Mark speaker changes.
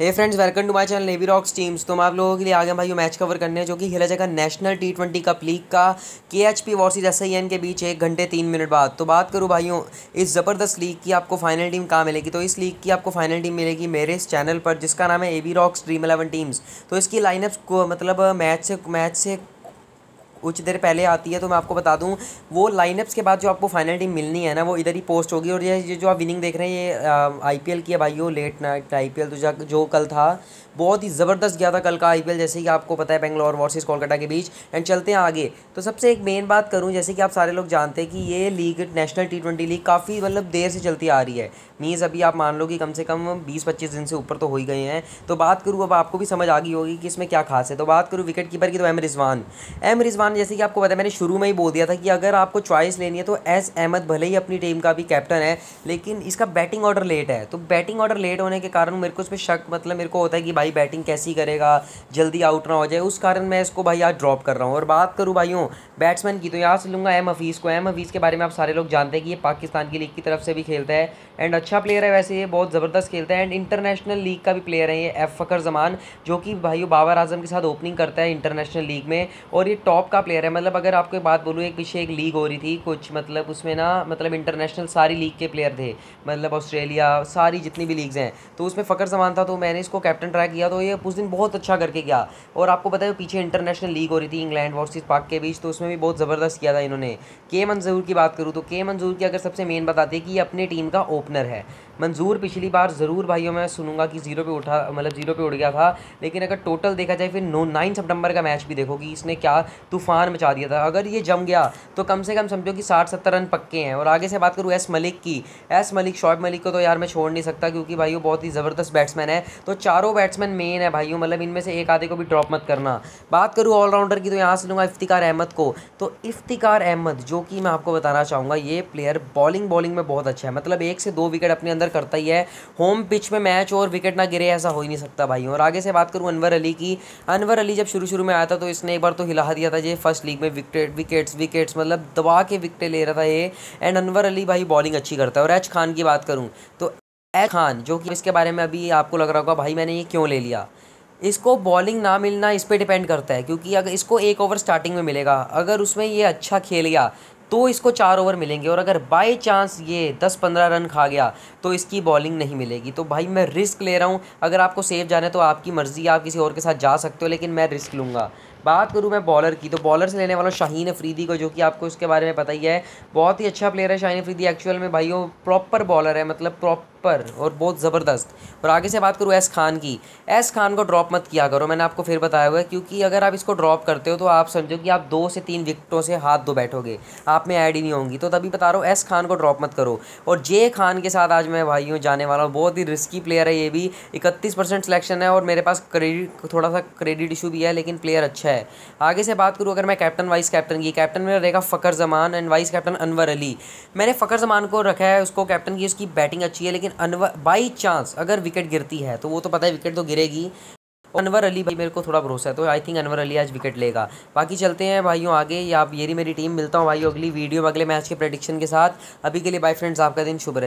Speaker 1: hey friends welcome to my channel navy rocks teams तो मैं आप लोगों के लिए आगे भाई मैच कवर करने हैं जो कि खेला जाएगा national T twenty cup league का के H P versus S I N के बीच एक घंटे तीन मिनट बाद तो बात करूँ भाइयों इस ज़बरदस्त लीग की आपको फाइनल टीम कहाँ मिलेगी तो इस लीग की आपको फाइनल टीम मिलेगी मेरे इस चैनल पर जिसका नाम है a rocks dream eleven teams तो इसकी लाइनअप को मतलब मैच से मैच से कुछ देर पहले आती है तो मैं आपको बता दूं वो लाइनअप्स के बाद जो आपको फाइनल टीम मिलनी है ना वो इधर ही पोस्ट होगी और ये जो आप विनिंग देख रहे हैं ये आईपीएल की है भाइयों लेट नाइट आईपीएल तो जो कल था बहुत ही ज़बरदस्त गया था कल का आईपीएल जैसे कि आपको पता है बेंगलोर वर्सेस कोलकाता के बीच एंड चलते हैं आगे तो सबसे एक मेन बात करूँ जैसे कि आप सारे लोग जानते हैं कि ये league national T twenty league काफ़ी मतलब देर से चलती आ रही है मीन्स अभी आप मान लो कि कम से कम बीस पच्चीस दिन से ऊपर तो हो ही गए हैं तो बात करूँ अब आपको भी समझ आ गई होगी कि इसमें क्या खास है तो बात करूँ विकेट कीपर की तो एम रिजवान एम रिजवान उस्मान जैसे कि आपको बताया मैंने शुरू में ही बोल दिया था कि अगर आपको चॉइस लेनी है तो एस अहमद भले ही अपनी टीम का भी कैप्टन है लेकिन इसका बैटिंग ऑर्डर लेट है तो बैटिंग ऑर्डर लेट होने के कारण मेरे को उस पर शक मतलब मेरे को होता है कि भाई बैटिंग कैसी करेगा जल्दी आउट ना हो जाए उस कारण मैं इसको भाई आज ड्रॉप कर रहा हूँ और बात करूँ भाइयों बैट्समैन की तो यहाँ से लूँगा एम हफीज़ को एम हफीज़ के बारे में आप सारे लोग जानते हैं कि ये पाकिस्तान की लीग की तरफ से भी खेलता है एंड अच्छा प्लेयर है वैसे ये बहुत ज़बरदस्त खेलता है एंड इंटरनेशनल लीग का भी प्लेयर है ये एफ फ़कर जमान जो कि भाई बाबर आजम के साथ ओपनिंग करता है इंटरनेशनल लीग में और ये टॉप का प्लेयर है मतलब अगर आपको बात बोलूँ एक पीछे एक लीग हो रही थी कुछ मतलब उसमें ना मतलब इंटरनेशनल सारी लीग के प्लेयर थे मतलब ऑस्ट्रेलिया सारी जितनी भी लीग्स हैं तो उसमें फ़खर जमान था तो मैंने इसको कैप्टन ट्राई किया तो ये उस दिन बहुत अच्छा करके गया और आपको पता है पीछे इंटरनेशनल लीग हो रही थी इंग्लैंड वर्सिस पाक के बीच तो उसमें भी बहुत ज़बरदस्त किया था इन्होंने के मंजूर की बात करूँ तो के मंजूर की अगर सबसे मेन बताते कि ये अपने टीम का ओपनर है मंजूर पिछली बार ज़रूर भाइयों मैं सुनूंगा कि जीरो पे उठा मतलब जीरो पे उड़ गया था लेकिन अगर टोटल देखा जाए फिर नो नाइन सितंबर का मैच भी देखो कि इसने क्या तूफान मचा दिया था अगर ये जम गया तो कम से कम समझो कि साठ सत्तर रन पक्के हैं और आगे से बात करूँ एस मलिक की एस मलिक शॉब मलिक को तो यार मैं छोड़ नहीं सकता क्योंकि भाई वो बहुत ही ज़बरदस्त बैट्समैन है तो चारों बैट्समैन मेन है भाइयों मतलब इनमें से एक आधे को भी ड्रॉप मत करना बात करूँ ऑलराउंडर की तो यहाँ से लूँगा इफ्तिकार अहमद को तो इफ्तिकार अहमद जो कि मैं आपको बताना चाहूँगा ये प्लेयर बॉलिंग बॉलिंग में बहुत अच्छा है मतलब एक से दो विकेट अपने अंदर अंदर करता ही है होम पिच में मैच और विकेट ना गिरे ऐसा हो ही नहीं सकता भाई और आगे से बात करूँ अनवर अली की अनवर अली जब शुरू शुरू में आया था तो इसने एक बार तो हिला दिया था ये फर्स्ट लीग में विकेट विकेट्स विकेट्स मतलब दबा के विकटें ले रहा था ये एंड अनवर अली भाई बॉलिंग अच्छी करता है और एच खान की बात करूँ तो एच खान जो कि इसके बारे में अभी आपको लग रहा होगा भाई मैंने ये क्यों ले लिया इसको बॉलिंग ना मिलना इस पर डिपेंड करता है क्योंकि अगर इसको एक ओवर स्टार्टिंग में मिलेगा अगर उसमें ये अच्छा खेल गया तो इसको चार ओवर मिलेंगे और अगर बाय चांस ये दस पंद्रह रन खा गया तो इसकी बॉलिंग नहीं मिलेगी तो भाई मैं रिस्क ले रहा हूँ अगर आपको सेफ जाना है तो आपकी मर्ज़ी आप किसी और के साथ जा सकते हो लेकिन मैं रिस्क लूँगा बात करूँ मैं बॉलर की तो बॉलर से लेने वाला शाहीन अफरीदी को जो कि आपको इसके बारे में पता ही है बहुत ही अच्छा प्लेयर है शाहीन अफरीदी एक्चुअल में भाई वो प्रॉपर बॉलर है मतलब प्रॉपर पर और बहुत ज़बरदस्त और आगे से बात करूँ एस खान की एस खान को ड्रॉप मत किया करो मैंने आपको फिर बताया हुआ है क्योंकि अगर आप इसको ड्रॉप करते हो तो आप समझो कि आप दो से तीन विकटों से हाथ धो बैठोगे आप में ऐड ही नहीं होंगी तो तभी बता रहा हूँ एस खान को ड्रॉप मत करो और जे खान के साथ आज मैं भाई हूँ जाने वाला हूँ बहुत ही रिस्की प्लेयर है ये भी इकतीस परसेंट सिलेक्शन है और मेरे पास क्रेडिट थोड़ा सा क्रेडिट इशू भी है लेकिन प्लेयर अच्छा है आगे से बात करूँ अगर मैं कैप्टन वाइस कैप्टन की कैप्टन मेरा रहेगा Fakhar Zaman and vice captain Anwar Ali मैंने फ़खर जमान को रखा है उसको कैप्टन की उसकी बैटिंग अच्छी है लेकिन लेकिन अनवर बाई चांस अगर विकेट गिरती है तो वो तो पता है विकेट तो गिरेगी अनवर अली भाई मेरे को थोड़ा भरोसा है तो आई थिंक अनवर अली आज विकेट लेगा बाकी चलते हैं भाइयों आगे या आप येरी मेरी टीम मिलता हूँ भाइयों अगली वीडियो में अगले मैच के प्रडिक्शन के साथ अभी के लिए बाई फ्रेंड्स आपका दिन शुभ रहे